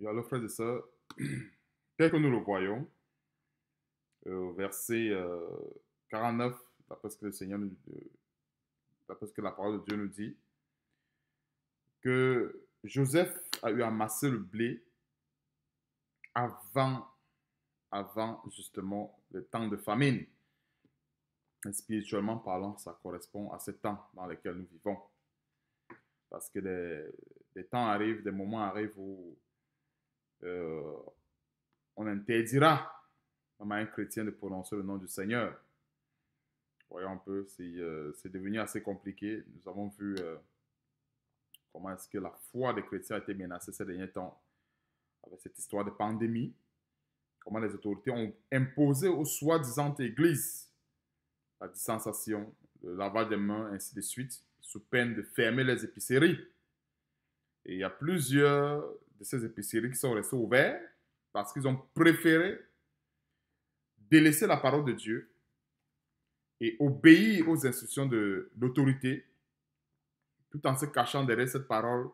Et alors, frères et sœurs, tel que nous le voyons, euh, au verset 49, euh, d'après ce que le Seigneur euh, que la parole de Dieu nous dit, que Joseph a eu à masser le blé avant, avant justement le temps de famine. spirituellement parlant, ça correspond à ce temps dans lequel nous vivons. Parce que des, des temps arrivent, des moments arrivent où euh, on interdira à un chrétien de prononcer le nom du Seigneur. Voyons un peu, euh, c'est devenu assez compliqué. Nous avons vu euh, comment est-ce que la foi des chrétiens a été menacée ces derniers temps avec cette histoire de pandémie. Comment les autorités ont imposé aux soi-disant églises la distanciation, le lavage des mains, ainsi de suite, sous peine de fermer les épiceries. Et il y a plusieurs de ces épiceries qui sont restées ouvertes parce qu'ils ont préféré délaisser la parole de Dieu et obéir aux instructions de l'autorité tout en se cachant derrière cette parole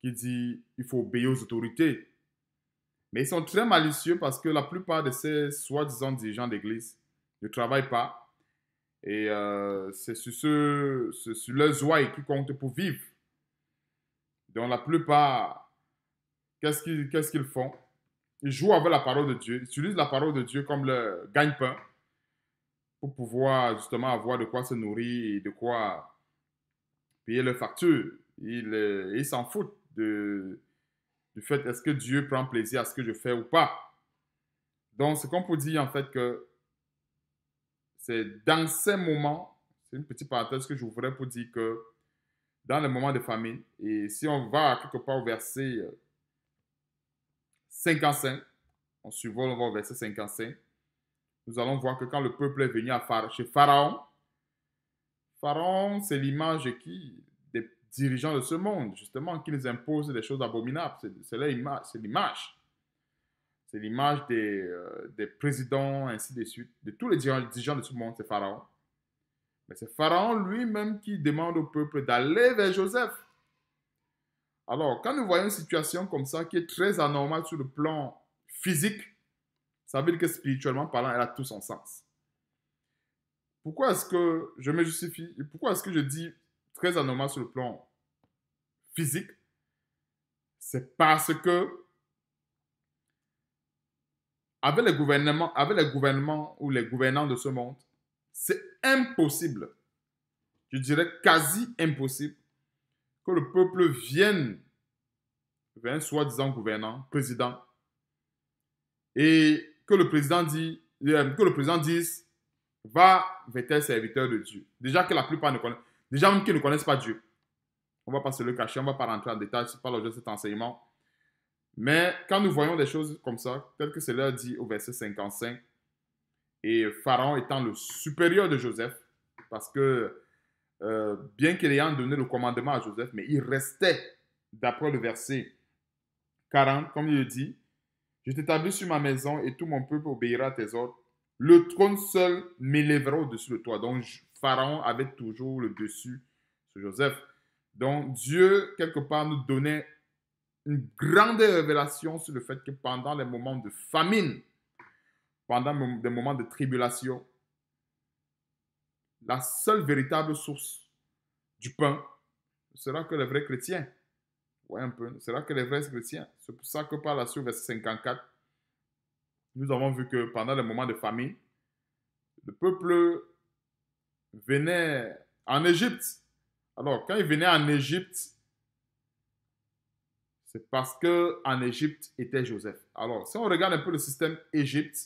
qui dit il faut obéir aux autorités. Mais ils sont très malicieux parce que la plupart de ces soi-disant dirigeants d'église ne travaillent pas. Et euh, c'est sur, ce, sur leurs oies qu'ils comptent pour vivre. Donc la plupart Qu'est-ce qu'ils font Ils jouent avec la parole de Dieu, ils utilisent la parole de Dieu comme le gagne-pain pour pouvoir justement avoir de quoi se nourrir et de quoi payer leurs factures. Euh, ils s'en foutent de, du fait est-ce que Dieu prend plaisir à ce que je fais ou pas. Donc, ce qu'on peut dire en fait que c'est dans ces moments, c'est une petite parenthèse que je voudrais pour dire que dans les moments de famine, et si on va quelque part au verset euh, 55, on survole, on va au verset 55, nous allons voir que quand le peuple est venu à chez Pharaon, Pharaon, c'est l'image qui des dirigeants de ce monde, justement, qui nous imposent des choses abominables. C'est l'image. C'est l'image des, euh, des, présidents, ainsi de suite, de tous les dirigeants de ce monde, c'est Pharaon. Mais c'est Pharaon lui-même qui demande au peuple d'aller vers Joseph alors, quand nous voyons une situation comme ça qui est très anormale sur le plan physique, ça veut dire que spirituellement parlant, elle a tout son sens. Pourquoi est-ce que je me justifie et pourquoi est-ce que je dis très anormal sur le plan physique C'est parce que avec les gouvernements, avec les gouvernements ou les gouvernants de ce monde, c'est impossible, je dirais quasi impossible, que le peuple vienne vers soi-disant gouvernant, président, et que le président, dit, euh, que le président dise, va vers serviteur de Dieu. Déjà que la plupart ne connaissent, déjà même ne connaissent pas Dieu. On ne va pas se le cacher, on ne va pas rentrer en détail, c'est pas l'objet de cet enseignement. Mais quand nous voyons des choses comme ça, tel que cela dit au verset 55, et Pharaon étant le supérieur de Joseph, parce que euh, bien qu'il ayant donné le commandement à Joseph, mais il restait, d'après le verset 40, comme il le dit, je t'établis sur ma maison et tout mon peuple obéira à tes ordres. Le trône seul m'élèvera au-dessus de toi. Donc, Pharaon avait toujours le dessus sur Joseph. Donc, Dieu, quelque part, nous donnait une grande révélation sur le fait que pendant les moments de famine, pendant des moments de tribulation, la seule véritable source du pain sera que les vrais chrétiens. Ouais, un peu, c'est sera que les vrais chrétiens. C'est pour ça que par la suite, verset 54, nous avons vu que pendant les moments de famine, le peuple venait en Égypte. Alors, quand il venait en Égypte, c'est parce que en Égypte était Joseph. Alors, si on regarde un peu le système Égypte,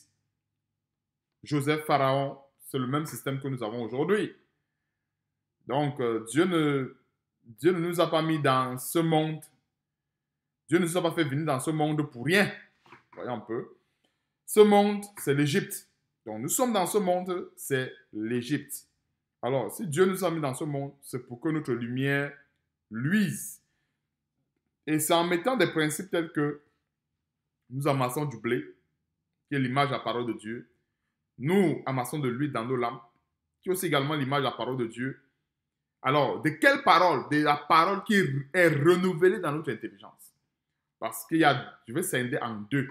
Joseph, Pharaon, c'est le même système que nous avons aujourd'hui. Donc, euh, Dieu, ne, Dieu ne nous a pas mis dans ce monde. Dieu ne nous a pas fait venir dans ce monde pour rien. Voyons un peu. Ce monde, c'est l'Égypte. Donc, nous sommes dans ce monde, c'est l'Égypte. Alors, si Dieu nous a mis dans ce monde, c'est pour que notre lumière luise. Et c'est en mettant des principes tels que nous amassons du blé, qui est l'image à parole de Dieu, nous amassons de l'huile dans nos lampes, qui est aussi également l'image de la parole de Dieu. Alors, de quelle parole De la parole qui est renouvelée dans notre intelligence. Parce qu'il y a, je vais scinder en deux.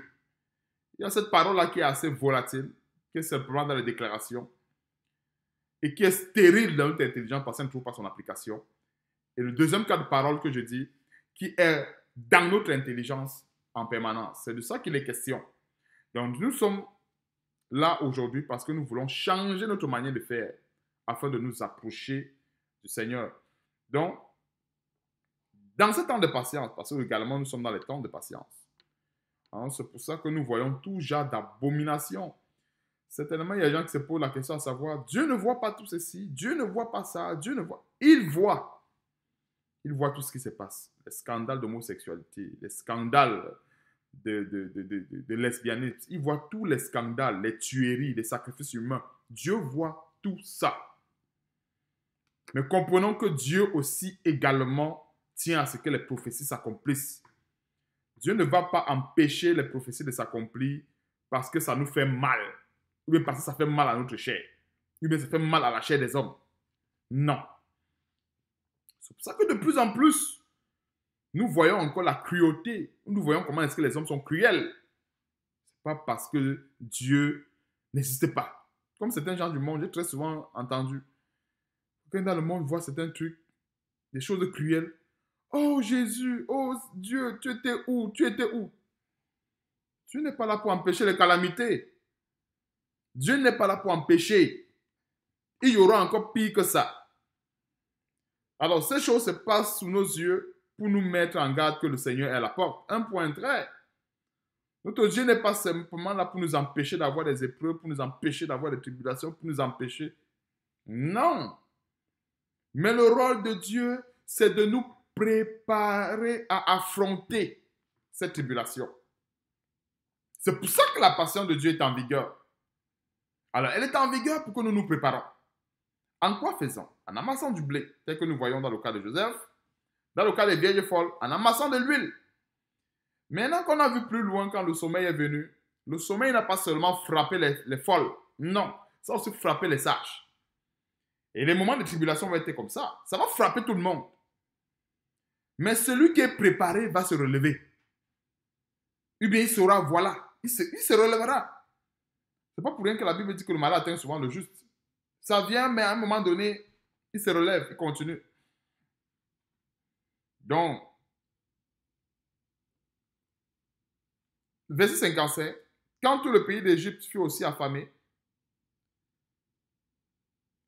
Il y a cette parole-là qui est assez volatile, qui est simplement dans les déclarations, et qui est stérile dans notre intelligence parce qu'elle ne trouve pas son application. Et le deuxième cas de parole que je dis, qui est dans notre intelligence en permanence. C'est de ça qu'il est question. Donc, nous sommes là aujourd'hui parce que nous voulons changer notre manière de faire afin de nous approcher du Seigneur. Donc, dans ce temps de patience, parce que également nous sommes dans les temps de patience, hein, c'est pour ça que nous voyons tout genre d'abomination. Certainement, il y a des gens qui se posent la question à savoir, Dieu ne voit pas tout ceci, Dieu ne voit pas ça, Dieu ne voit. Il voit. Il voit tout ce qui se passe. Les scandales d'homosexualité, les scandales de, de, de, de lesbianisme. Il voit tous les scandales, les tueries, les sacrifices humains. Dieu voit tout ça. Mais comprenons que Dieu aussi également tient à ce que les prophéties s'accomplissent. Dieu ne va pas empêcher les prophéties de s'accomplir parce que ça nous fait mal, ou bien parce que ça fait mal à notre chair, ou bien ça fait mal à la chair des hommes. Non. C'est pour ça que de plus en plus, nous voyons encore la cruauté. Nous voyons comment est-ce que les hommes sont cruels. C'est pas parce que Dieu n'existe pas. Comme certains gens du monde, j'ai très souvent entendu. Quand dans le monde voit certains trucs, des choses cruelles. Oh Jésus, oh Dieu, tu étais où Tu étais où Dieu n'est pas là pour empêcher les calamités. Dieu n'est pas là pour empêcher. Il y aura encore pire que ça. Alors, ces choses se passent sous nos yeux pour nous mettre en garde que le Seigneur est à la porte. Un point très. Notre Dieu n'est pas simplement là pour nous empêcher d'avoir des épreuves, pour nous empêcher d'avoir des tribulations, pour nous empêcher. Non. Mais le rôle de Dieu, c'est de nous préparer à affronter cette tribulation. C'est pour ça que la passion de Dieu est en vigueur. Alors, elle est en vigueur pour que nous nous préparons. En quoi faisons En amassant du blé, tel que nous voyons dans le cas de Joseph, dans le cas des vieilles folles, en amassant de l'huile. Maintenant qu'on a vu plus loin quand le sommeil est venu, le sommeil n'a pas seulement frappé les, folles, non, ça a aussi frappé les sages. Et les moments de tribulation vont être comme ça. Ça va frapper tout le monde. Mais celui qui est préparé va se relever. Ou bien il saura, voilà, il se, il se relèvera. C'est pas pour rien que la Bible dit que le malade atteint souvent le juste. Ça vient, mais à un moment donné, il se relève, il continue. Donc, verset 55, quand tout le pays d'Égypte fut aussi affamé,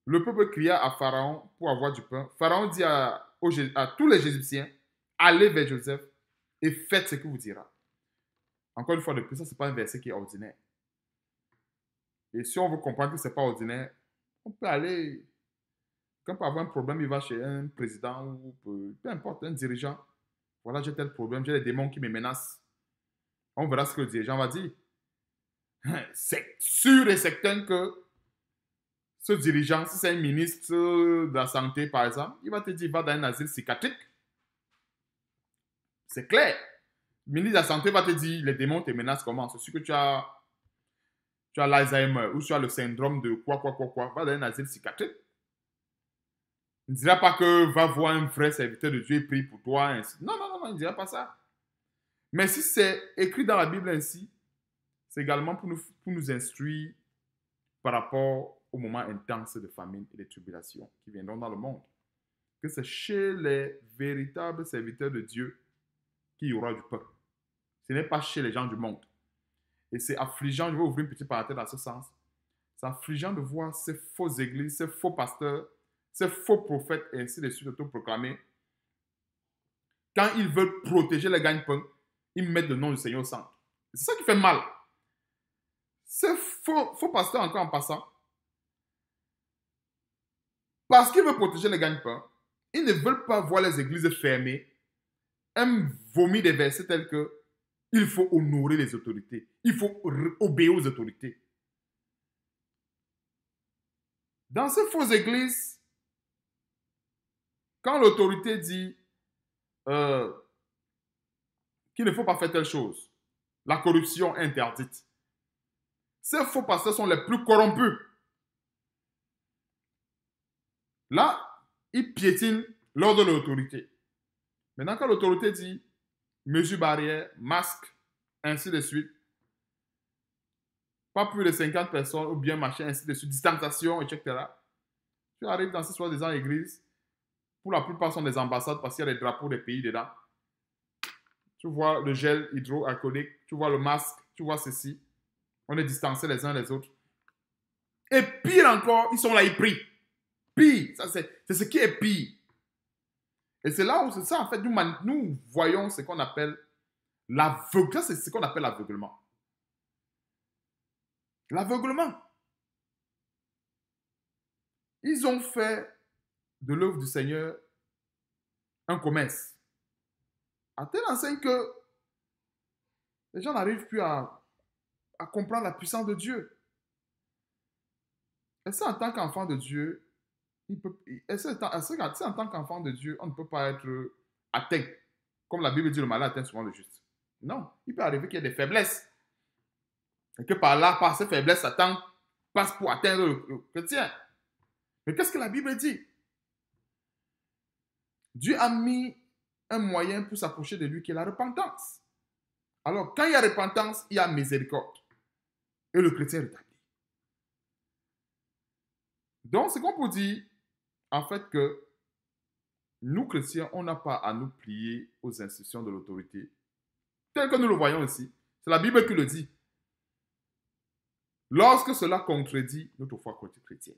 le peuple cria à Pharaon pour avoir du pain. Pharaon dit à, tous les Égyptiens, allez vers Joseph et faites ce qu'il vous dira. Encore une fois de plus, ça, ce n'est pas un verset qui est ordinaire. Et si on veut comprendre que ce n'est pas ordinaire, on peut aller quand peut avoir un problème, il va chez un président ou peu importe, un dirigeant. Voilà, j'ai tel problème, j'ai des démons qui me menacent. On verra ce que le dirigeant va dire. C'est sûr et certain que ce dirigeant, si c'est un ministre de la Santé, par exemple, il va te dire, va dans un asile psychiatrique. C'est clair. Le ministre de la Santé va te dire, les démons te menacent comment C'est sûr que tu as, tu as l'Alzheimer ou tu as le syndrome de quoi, quoi, quoi, quoi. Va dans un asile psychiatrique. Il ne dira pas que va voir un vrai serviteur de Dieu et prie pour toi. Non, non, non, il ne dira pas ça. Mais si c'est écrit dans la Bible ainsi, c'est également pour nous, pour nous instruire par rapport au moment intense de famine et de tribulation qui viendront dans le monde. Que c'est chez les véritables serviteurs de Dieu qu'il y aura du peuple. Ce n'est pas chez les gens du monde. Et c'est affligeant, je vais ouvrir une petite parenthèse dans ce sens. C'est affligeant de voir ces faux églises, ces faux pasteurs ces faux prophètes ainsi de suite autoproclamés, quand ils veulent protéger les gagne-pain, ils mettent le nom du Seigneur au centre. C'est ça qui fait mal. Ces faux, pasteurs, encore en passant, parce qu'ils veulent protéger les gagne-pain, ils ne veulent pas voir les églises fermées, Ils vomissent des versets tels que il faut honorer les autorités, il faut obéir aux autorités. Dans ces fausses églises, quand l'autorité dit euh, qu'il ne faut pas faire telle chose, la corruption interdite, ces faux pasteurs sont les plus corrompus. Là, ils piétinent l'ordre de l'autorité. Maintenant, quand l'autorité dit mesure barrières, masque, ainsi de suite, pas plus de 50 personnes ou bien machin, ainsi de suite, distanciation, etc., tu arrives dans ce soi-disant église, pour la plupart, sont des ambassades parce qu'il y a des drapeaux des pays dedans. Tu vois le gel hydroalcoolique, tu vois le masque, tu vois ceci. On est distancés les uns les autres. Et pire encore, ils sont là, ils prient. Pire, ça c'est ce qui est pire. Et c'est là où c'est ça, en fait, nous, nous voyons ce qu'on appelle l'aveuglement. C'est ce qu'on appelle l'aveuglement. L'aveuglement. Ils ont fait de l'œuvre du Seigneur un commerce. À tel enseigne que les gens n'arrivent plus à, comprendre la puissance de Dieu. Est-ce en tant qu'enfant de Dieu, est-ce en tant qu'enfant de Dieu, on ne peut pas être atteint Comme la Bible dit, le mal atteint souvent le juste. Non, il peut arriver qu'il y ait des faiblesses. Et que par là, par ces faiblesses, Satan passe pour atteindre le chrétien. Mais qu'est-ce que la Bible dit Dieu a mis un moyen pour s'approcher de lui qui est la repentance. Alors, quand il y a repentance, il y a miséricorde. Et le chrétien est rétabli. Donc, ce qu'on peut dire, en fait, que nous, chrétiens, on n'a pas à nous plier aux institutions de l'autorité, tel que nous le voyons ici. C'est la Bible qui le dit. Lorsque cela contredit notre foi chrétienne.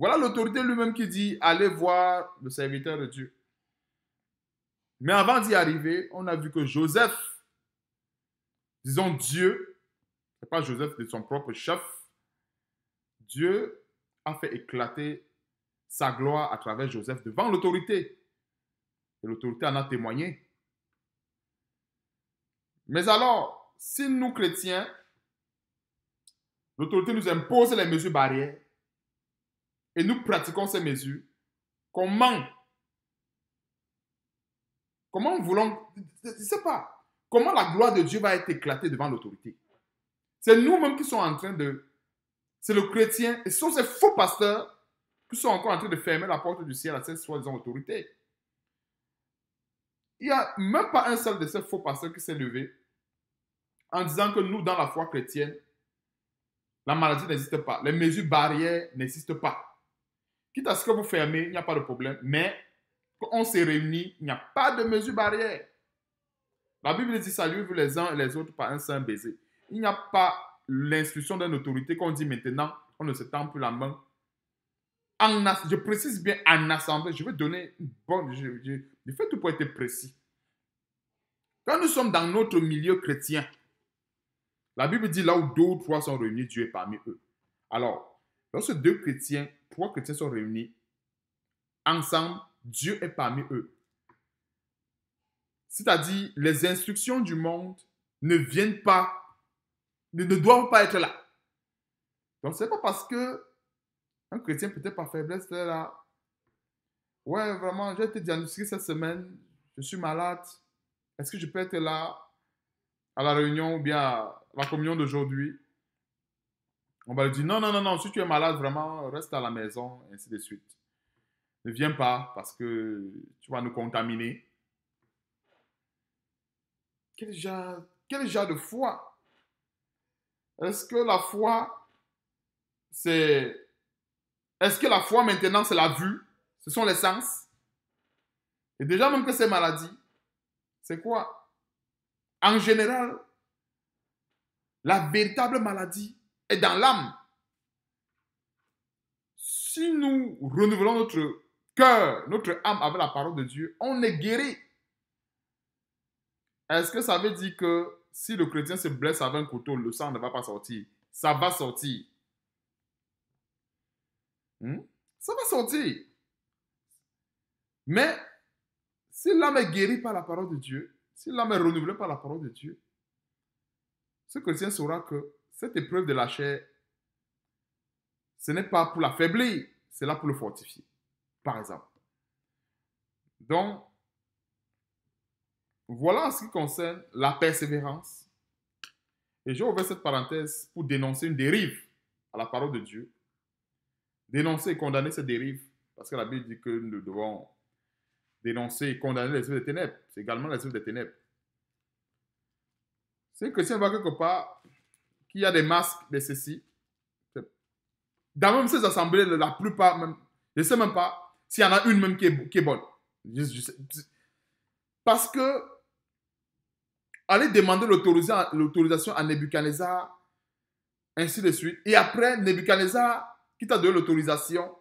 Voilà l'autorité lui-même qui dit, allez voir le serviteur de Dieu. Mais avant d'y arriver, on a vu que Joseph, disons Dieu, c'est pas Joseph de son propre chef, Dieu a fait éclater sa gloire à travers Joseph devant l'autorité. Et l'autorité en a témoigné. Mais alors, si nous chrétiens, l'autorité nous impose les mesures barrières, et nous pratiquons ces mesures, comment Comment voulons Je ne sais pas. Comment la gloire de Dieu va être éclatée devant l'autorité C'est nous-mêmes qui sommes en train de... C'est le chrétien et ce sont ces faux pasteurs qui sont encore en train de fermer la porte du ciel à cette soi-disant autorité. Il n'y a même pas un seul de ces faux pasteurs qui s'est levé en disant que nous, dans la foi chrétienne, la maladie n'existe pas, les mesures barrières n'existent pas. Quitte à ce que vous fermez, il n'y a pas de problème. Mais quand on s'est réunis, il n'y a pas de mesure barrière. La Bible dit saluez-vous les uns et les autres par un saint baiser. Il n'y a pas l'instruction d'une autorité qu'on dit maintenant, on ne se tend plus la main. je précise bien en assemblée, je vais donner une bonne. Je, fais tout pour être précis. Quand nous sommes dans notre milieu chrétien, la Bible dit là où deux ou trois sont réunis, Dieu est parmi eux. Alors, dans ces deux chrétiens trois chrétiens sont réunis ensemble, Dieu est parmi eux. C'est-à-dire, les instructions du monde ne viennent pas, ne, doivent pas être là. Donc, ce n'est pas parce que un chrétien, peut-être par faiblesse, là. Ouais, vraiment, j'ai été diagnostiqué cette semaine, je suis malade. Est-ce que je peux être là à la réunion ou bien à la communion d'aujourd'hui on va lui dire non, non, non, non, si tu es malade, vraiment, reste à la maison, ainsi de suite. Ne viens pas parce que tu vas nous contaminer. Quel genre, quel genre de foi Est-ce que la foi, c'est. Est-ce que la foi maintenant, c'est la vue Ce sont les sens Et déjà, même que c'est maladie, c'est quoi En général, la véritable maladie, et dans l'âme. Si nous renouvelons notre cœur, notre âme avec la parole de Dieu, on est guéri. Est-ce que ça veut dire que si le chrétien se blesse avec un couteau, le sang ne va pas sortir Ça va sortir. Hmm? Ça va sortir. Mais si l'âme est guérie par la parole de Dieu, si l'âme est renouvelée par la parole de Dieu, ce chrétien saura que cette épreuve de la chair, ce n'est pas pour l'affaiblir, c'est là pour le fortifier, par exemple. Donc, voilà en ce qui concerne la persévérance. Et j'ai ouvert cette parenthèse pour dénoncer une dérive à la parole de Dieu. Dénoncer et condamner cette dérive, parce que la Bible dit que nous devons dénoncer et condamner les œuvres des ténèbres. C'est également les œuvres des ténèbres. C'est que si on va quelque part, qu'il y a des masques, de ceci. Dans même ces assemblées, la plupart, je ne sais même pas s'il y en a une même qui est, bonne. Parce que aller demander l'autorisation à Nebuchadnezzar, ainsi de suite. Et après, Nebuchadnezzar, qui t'a donné l'autorisation,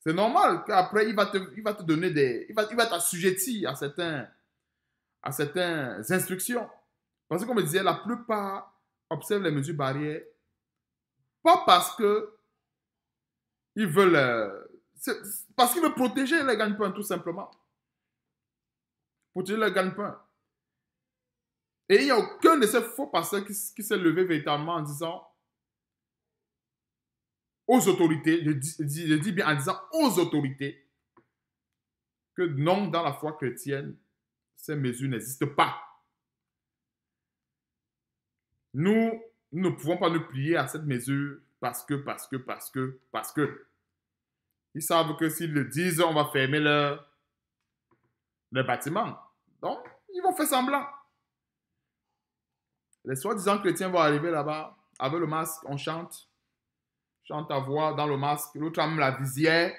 c'est normal qu'après, il, va te, donner des... Il va, t'assujettir à certains, à certaines instructions. Parce que, comme je disais, la plupart observent les mesures barrières, pas parce que ils veulent. Euh, parce qu'ils veulent protéger les gagne tout simplement. Protéger les gagne Et il n'y a aucun de ces faux pasteurs qui, s'est levé véritablement en disant aux autorités, je dis bien en disant aux autorités, que non, dans la foi chrétienne, ces mesures n'existent pas. Nous, ne pouvons pas nous plier à cette mesure parce que, parce que, parce que, parce que. Ils savent que s'ils le disent, on va fermer le le bâtiment. Donc, ils vont faire semblant. Les soi-disant chrétiens vont arriver là-bas, avec le masque, on chante. Chante à voix dans le masque, l'autre âme la visière.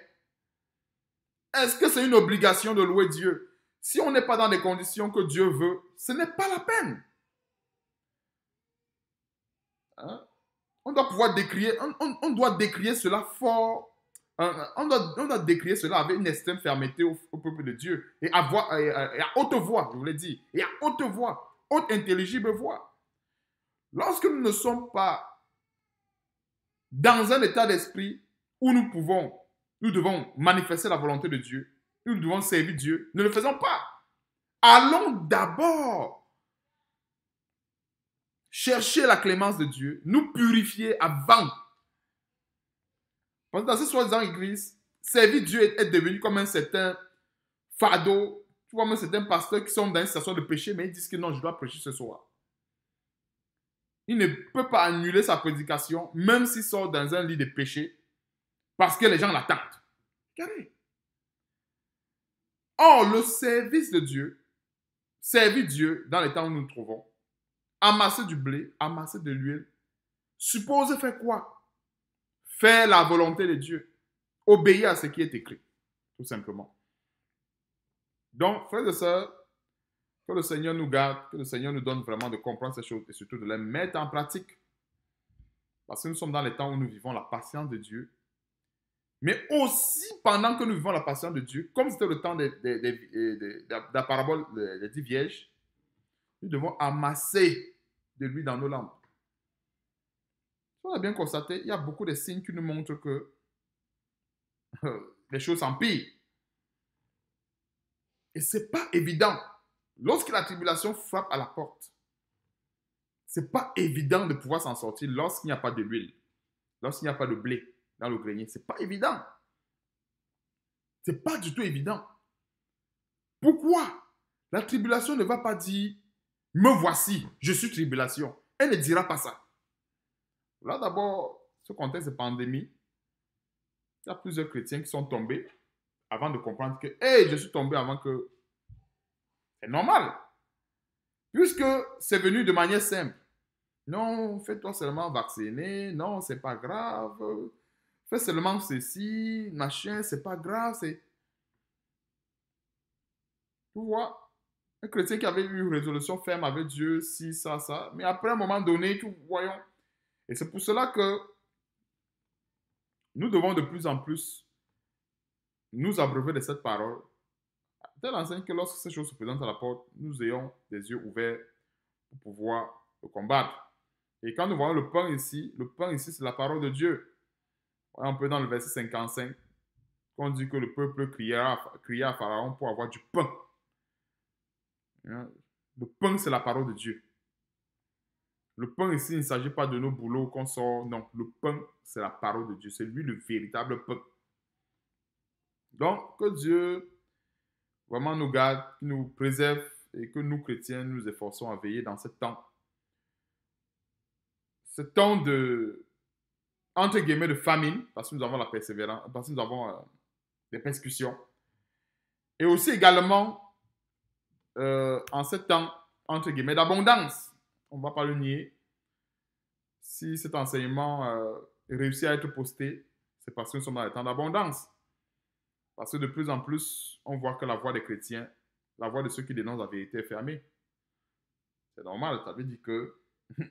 Est-ce que c'est une obligation de louer Dieu Si on n'est pas dans les conditions que Dieu veut, ce n'est pas la peine. Hein? On doit pouvoir décrier, on, doit décrier cela fort. Hein, hein, on, doit, on, décrier cela avec une estime fermeté au, peuple de Dieu. Et à, haute voix, je vous l'ai dit. Et à haute voix, haute intelligible voix. Lorsque nous ne sommes pas dans un état d'esprit où nous pouvons, nous devons manifester la volonté de Dieu, nous devons servir Dieu, ne le faisons pas. Allons d'abord chercher la clémence de Dieu, nous purifier avant. Parce que dans ces soi-disant église, servir Dieu est, devenu comme un certain fardeau, tu vois, comme un certain pasteur qui sont dans une situation de péché, mais ils disent que non, je dois prêcher ce soir. Il ne peut pas annuler sa prédication, même s'il sort dans un lit de péché, parce que les gens l'attendent. Regardez. Or, le service de Dieu, servir Dieu dans les temps où nous nous trouvons, amasser du blé, amasser de l'huile. Supposez faire quoi Faire la volonté de Dieu. Obéir à ce qui est écrit, tout simplement. Donc, frères et sœurs, que le Seigneur nous garde, que le Seigneur nous donne vraiment de comprendre ces choses et surtout de les mettre en pratique. Parce que nous sommes dans les temps où nous vivons la patience de Dieu. Mais aussi, pendant que nous vivons la patience de Dieu, comme c'était le temps de, de la parabole des dix vierges, nous devons amasser de l'huile dans nos lampes. On a bien constaté, il y a beaucoup de signes qui nous montrent que euh, les choses s'empirent. Et ce n'est pas évident. Lorsque la tribulation frappe à la porte, ce n'est pas évident de pouvoir s'en sortir lorsqu'il n'y a pas de l'huile, lorsqu'il n'y a pas de blé dans le grenier. Ce n'est pas évident. Ce n'est pas du tout évident. Pourquoi la tribulation ne va pas dire me voici, je suis tribulation. Elle ne dira pas ça. Là d'abord, ce contexte de pandémie, il y a plusieurs chrétiens qui sont tombés avant de comprendre que, hey, je suis tombé avant que... C'est normal. Puisque c'est venu de manière simple. Non, fais-toi seulement vacciner. Non, c'est pas grave. Fais seulement ceci, machin, c'est pas grave. Tu vois, un chrétien qui avait eu une résolution ferme avec Dieu, si, ça, ça. Mais après un moment donné, tout voyons. Et c'est pour cela que nous devons de plus en plus nous abreuver de cette parole. Telle enseigne que lorsque ces choses se présentent à la porte, nous ayons des yeux ouverts pour pouvoir le combattre. Et quand nous voyons le pain ici, le pain ici, c'est la parole de Dieu. On peut dans le verset 55, qu'on dit que le peuple criera, cria à Pharaon pour avoir du pain. Hein? Le pain, c'est la parole de Dieu. Le pain ici, il ne s'agit pas de nos boulots qu'on sort. Non, le pain, c'est la parole de Dieu. C'est lui le véritable pain. Donc, que Dieu vraiment nous garde, nous préserve et que nous, chrétiens, nous efforçons à veiller dans ce temps. Ce temps de, entre guillemets, de famine, parce que nous avons la persévérance, parce que nous avons euh, des persécutions. Et aussi également euh, en ce temps, entre guillemets, d'abondance. On ne va pas le nier. Si cet enseignement euh, réussit à être posté, c'est parce que nous sommes dans les temps d'abondance. Parce que de plus en plus, on voit que la voix des chrétiens, la voix de ceux qui dénoncent la vérité est fermée. C'est normal, ça veut dire que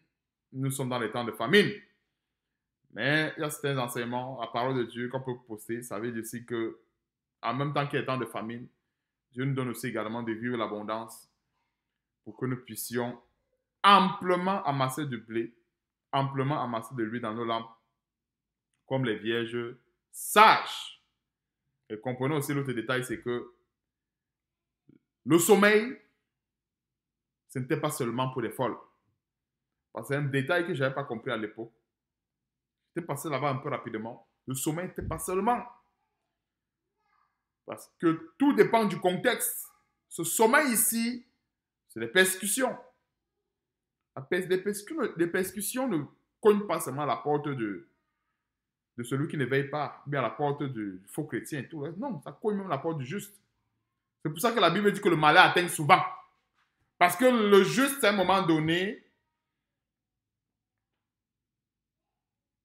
nous sommes dans les temps de famine. Mais il y a certains enseignements, la parole de Dieu qu'on peut poster, ça veut dire aussi que, en même temps qu'il est temps de famine, Dieu nous donne aussi également de vivre l'abondance pour que nous puissions amplement amasser du blé, amplement amasser de l'huile dans nos lampes, comme les vierges sages. Et comprenez aussi l'autre détail, c'est que le sommeil, ce n'était pas seulement pour les folles. c'est un détail que je n'avais pas compris à l'époque. J'étais passé là-bas un peu rapidement. Le sommeil n'était pas seulement parce que tout dépend du contexte. Ce sommet ici, c'est les persécutions. Les persécutions ne cognent pas seulement à la porte de, de celui qui ne veille pas, mais à la porte du faux chrétien et tout. Non, ça cogne même la porte du juste. C'est pour ça que la Bible dit que le malheur atteint souvent. Parce que le juste, à un moment donné,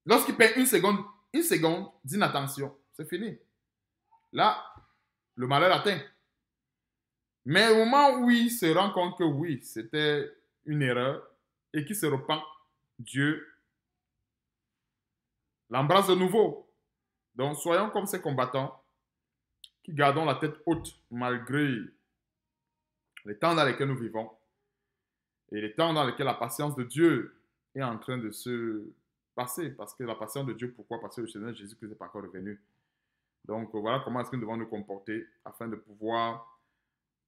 lorsqu'il perd une seconde, une seconde d'inattention, c'est fini. Là, le malheur atteint. Mais au moment où il se rend compte que oui, c'était une erreur et qu'il se repent, Dieu l'embrasse de nouveau. Donc soyons comme ces combattants qui gardons la tête haute malgré les temps dans lesquels nous vivons et les temps dans lesquels la patience de Dieu est en train de se passer. Parce que la patience de Dieu, pourquoi passer le Seigneur Jésus-Christ n'est pas encore revenu. Donc euh, voilà comment est-ce que nous devons nous comporter afin de pouvoir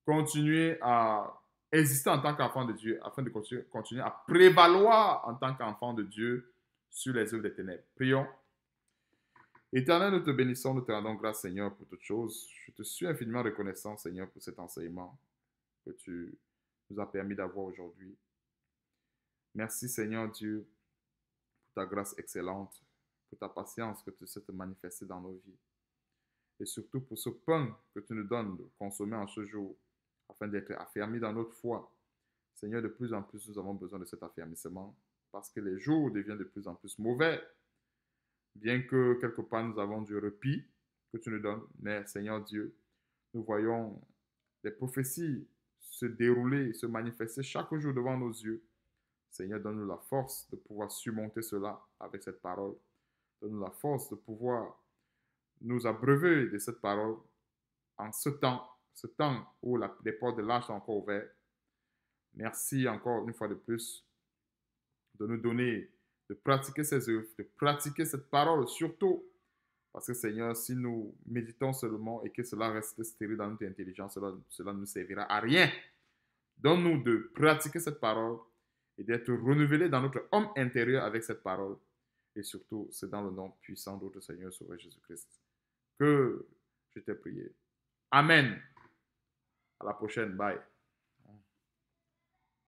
continuer à exister en tant qu'enfant de Dieu, afin de continuer à prévaloir en tant qu'enfant de Dieu sur les œuvres des ténèbres. Prions. Éternel, nous te bénissons, nous te rendons grâce, Seigneur, pour toutes choses. Je te suis infiniment reconnaissant, Seigneur, pour cet enseignement que tu nous as permis d'avoir aujourd'hui. Merci, Seigneur Dieu, pour ta grâce excellente, pour ta patience que tu sais te manifester dans nos vies et surtout pour ce pain que tu nous donnes de consommer en ce jour, afin d'être affermis dans notre foi. Seigneur, de plus en plus, nous avons besoin de cet affermissement parce que les jours deviennent de plus en plus mauvais. Bien que quelque part nous avons du repli que tu nous donnes, mais Seigneur Dieu, nous voyons les prophéties se dérouler, se manifester chaque jour devant nos yeux. Seigneur, donne-nous la force de pouvoir surmonter cela avec cette parole. Donne-nous la force de pouvoir nous abreuver de cette parole en ce temps, ce temps où la, les portes de l'âge sont encore ouvertes. Merci encore une fois de plus de nous donner, de pratiquer ces œuvres, de pratiquer cette parole surtout. Parce que Seigneur, si nous méditons seulement et que cela reste stérile dans notre intelligence, cela, ne nous servira à rien. Donne-nous de pratiquer cette parole et d'être renouvelés dans notre homme intérieur avec cette parole. Et surtout, c'est dans le nom puissant de notre Seigneur Sauveur Jésus-Christ que je t'ai prié. Amen. À la prochaine. Bye.